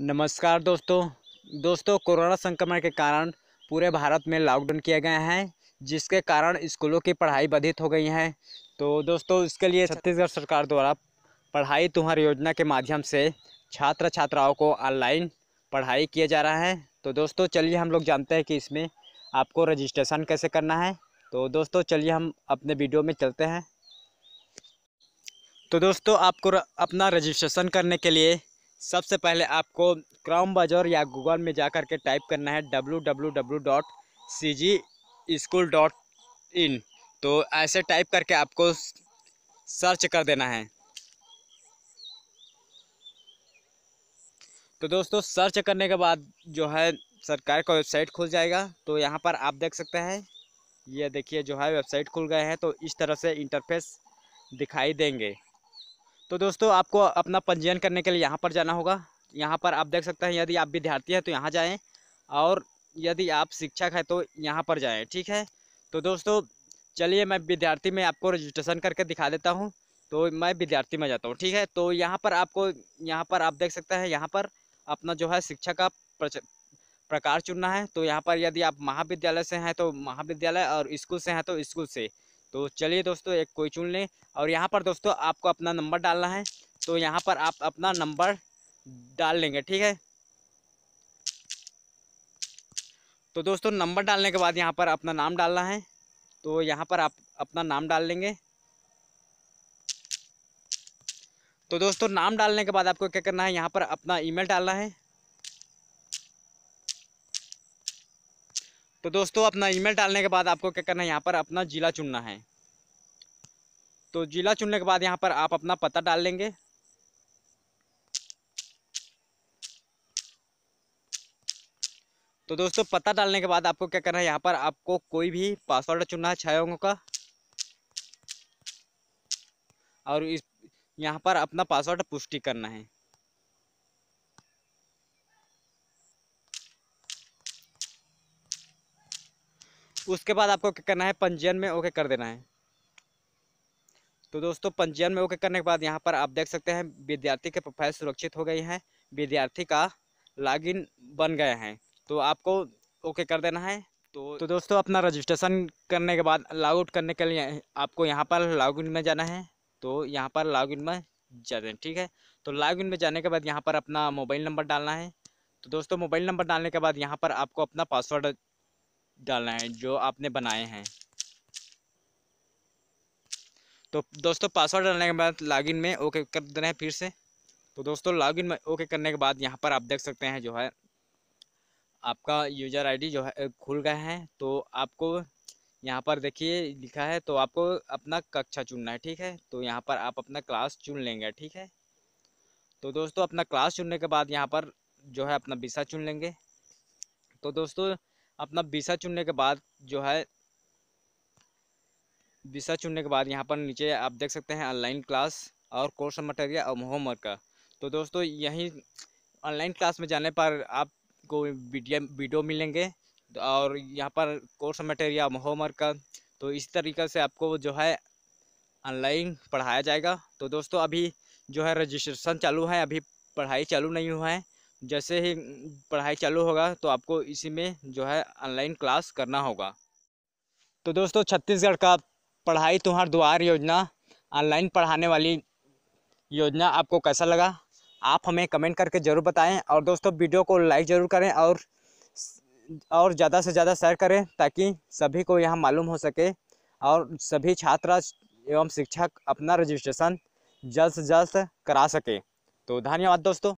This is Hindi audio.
नमस्कार दोस्तों दोस्तों कोरोना संक्रमण के कारण पूरे भारत में लॉकडाउन किया गया है जिसके कारण स्कूलों की पढ़ाई बाधित हो गई है तो दोस्तों इसके लिए छत्तीसगढ़ सरकार द्वारा पढ़ाई तुम्हारी योजना के माध्यम से छात्र छात्राओं को ऑनलाइन पढ़ाई किया जा रहा है तो दोस्तों चलिए हम लोग जानते हैं कि इसमें आपको रजिस्ट्रेशन कैसे करना है तो दोस्तों चलिए हम अपने वीडियो में चलते हैं तो दोस्तों आपको अपना रजिस्ट्रेशन करने के लिए सबसे पहले आपको क्राउम बाजार या गूगल में जा कर के टाइप करना है W W W dot C G school dot in तो ऐसे टाइप करके आपको सर्च कर देना है तो दोस्तों सर्च करने के बाद जो है सरकार का वेबसाइट खुल जाएगा तो यहाँ पर आप देख सकते हैं ये देखिए जो है वेबसाइट खुल गए हैं तो इस तरह से इंटरफेस दिखाई देंगे तो दोस्तों आपको अपना पंजीयन करने के लिए यहाँ पर जाना होगा यहाँ पर आप देख सकते हैं यदि आप विद्यार्थी हैं तो यहाँ जाएँ और यदि आप शिक्षक हैं तो यहाँ पर जाएँ ठीक है तो दोस्तों चलिए मैं विद्यार्थी में आपको रजिस्ट्रेशन करके दिखा देता हूँ तो मैं विद्यार्थी में जाता हूँ ठीक है तो यहाँ पर आपको यहाँ पर आप देख सकते हैं यहाँ पर अपना जो है शिक्षा का प्रकार चुनना है तो यहाँ पर यदि आप महाविद्यालय से हैं तो महाविद्यालय और स्कूल से हैं तो स्कूल से तो चलिए दोस्तों एक कोई चुन लें और यहाँ पर दोस्तों आपको अपना नंबर डालना है तो यहाँ पर आप अपना नंबर डाल लेंगे ठीक है तो दोस्तों नंबर डालने के बाद यहाँ पर अपना नाम डालना है तो यहाँ पर आप अपना नाम डाल लेंगे तो दोस्तों नाम डालने के बाद आपको क्या करना है यहाँ पर अपना ईमेल डालना है तो दोस्तों अपना ईमेल डालने के बाद आपको क्या करना है यहाँ पर अपना ज़िला चुनना है तो ज़िला चुनने के बाद यहाँ पर आप अपना पता डाल लेंगे तो दोस्तों पता डालने के बाद आपको क्या करना है यहाँ पर आपको कोई भी पासवर्ड चुनना है छः अंकों का और इस यहाँ पर अपना पासवर्ड पुष्टि करना है उसके बाद आपको क्या करना है पंजीयन में ओके कर देना है तो दोस्तों पंजीयन में ओके करने के बाद यहाँ पर आप देख सकते हैं विद्यार्थी के प्रोफाइल सुरक्षित हो गई हैं विद्यार्थी का लॉगिन बन गए हैं तो आपको ओके कर देना है तो तो दोस्तों अपना रजिस्ट्रेशन करने के बाद लॉगआउट करने के लिए आपको यहाँ पर लॉगिन में जाना है तो यहाँ पर लॉगिन में जा दें ठीक है तो लॉगिन में जाने के बाद यहाँ पर अपना मोबाइल नंबर डालना है तो दोस्तों मोबाइल नंबर डालने के बाद यहाँ पर आपको अपना पासवर्ड डालना है जो आपने बनाए हैं तो दोस्तों पासवर्ड डालने के बाद लॉगिन में ओके कर देना है फिर से तो दोस्तों लॉगिन में ओके करने के बाद यहाँ पर आप देख सकते हैं जो है आपका यूजर आईडी जो है खुल गया है तो आपको यहाँ पर देखिए लिखा है तो आपको अपना कक्षा चुनना है ठीक है तो यहाँ पर आप अपना क्लास चुन लेंगे ठीक है तो दोस्तों अपना क्लास चुनने के बाद यहाँ पर जो है अपना विषय चुन लेंगे तो दोस्तों अपना विषय चुनने के बाद जो है विषय चुनने के बाद यहाँ पर नीचे आप देख सकते हैं ऑनलाइन क्लास और कोर्स मटेरियल और होमवर्क का तो दोस्तों यहीं ऑनलाइन क्लास में जाने पर आपको वीडियो वीडियो मिलेंगे और यहाँ पर कोर्स मटेरियल होमवर्क का तो इस तरीके से आपको जो है ऑनलाइन पढ़ाया जाएगा तो दोस्तों अभी जो है रजिस्ट्रेशन चालू है अभी पढ़ाई चालू नहीं हुआ है जैसे ही पढ़ाई चालू होगा तो आपको इसी में जो है ऑनलाइन क्लास करना होगा तो दोस्तों छत्तीसगढ़ का पढ़ाई तुम्हार द्वार योजना ऑनलाइन पढ़ाने वाली योजना आपको कैसा लगा आप हमें कमेंट करके ज़रूर बताएं और दोस्तों वीडियो को लाइक ज़रूर करें और और ज़्यादा से ज़्यादा शेयर करें ताकि सभी को यह मालूम हो सके और सभी छात्र एवं शिक्षक अपना रजिस्ट्रेशन जल्द से जल्द करा सके तो धन्यवाद दोस्तों